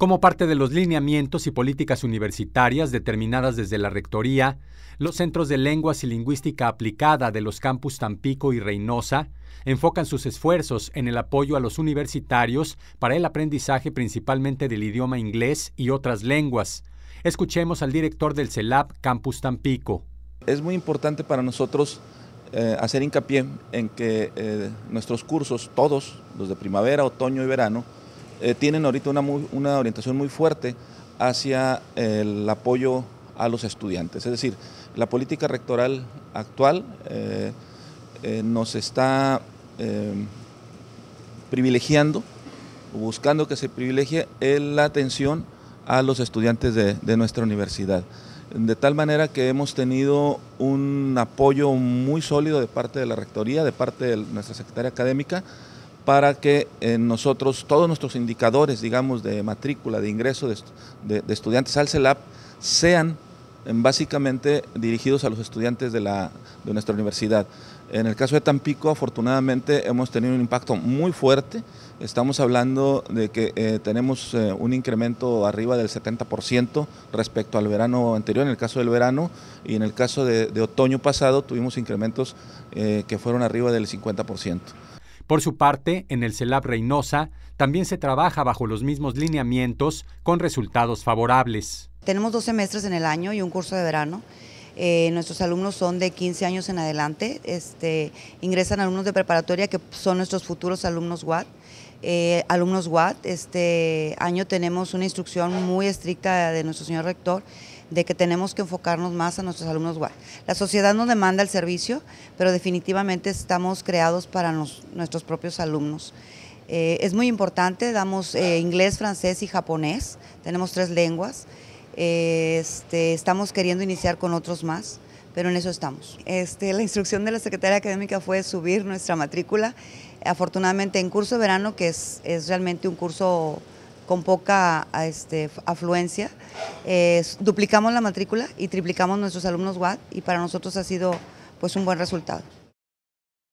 Como parte de los lineamientos y políticas universitarias determinadas desde la Rectoría, los Centros de Lenguas y Lingüística Aplicada de los campus Tampico y Reynosa enfocan sus esfuerzos en el apoyo a los universitarios para el aprendizaje principalmente del idioma inglés y otras lenguas. Escuchemos al director del CELAP Campus Tampico. Es muy importante para nosotros eh, hacer hincapié en que eh, nuestros cursos, todos, los de primavera, otoño y verano, eh, tienen ahorita una, orientación muy fuerte hacia eh, el apoyo a los estudiantes. Es decir, la política rectoral actual eh, nos está privilegiando, buscando que se privilegie la atención a los estudiantes de, de nuestra universidad. De tal manera que hemos tenido un apoyo muy sólido de parte de la Rectoría, de parte de nuestra Secretaria Académica, para que eh, nosotros, todos nuestros indicadores, digamos, de matrícula, de ingreso de, estudiantes al CELAP, sean eh, básicamente dirigidos a los estudiantes de, nuestra universidad. En el caso de Tampico, afortunadamente, hemos tenido un impacto muy fuerte. Estamos hablando de que eh, tenemos un incremento arriba del 70% respecto al verano anterior, en el caso del verano, y en el caso de, otoño pasado tuvimos incrementos que fueron arriba del 50%. Por su parte, en el CELAP Reynosa también se trabaja bajo los mismos lineamientos con resultados favorables. Tenemos dos semestres en el año y un curso de verano. Eh, nuestros alumnos son de 15 años en adelante, este, ingresan alumnos de preparatoria que son nuestros futuros alumnos WAT. Eh, alumnos Watt. Este año tenemos una instrucción muy estricta de nuestro señor rector de que tenemos que enfocarnos más a nuestros alumnos Watt. La sociedad nos demanda el servicio, pero definitivamente estamos creados para nuestros propios alumnos. Eh, es muy importante, damos eh, inglés, francés y japonés, tenemos tres lenguas, este, estamos queriendo iniciar con otros más pero en eso estamos. Este, la instrucción de la Secretaría Académica fue subir nuestra matrícula, afortunadamente en curso de verano, que es, realmente un curso con poca este, afluencia, duplicamos la matrícula y triplicamos nuestros alumnos WAD y para nosotros ha sido pues un buen resultado.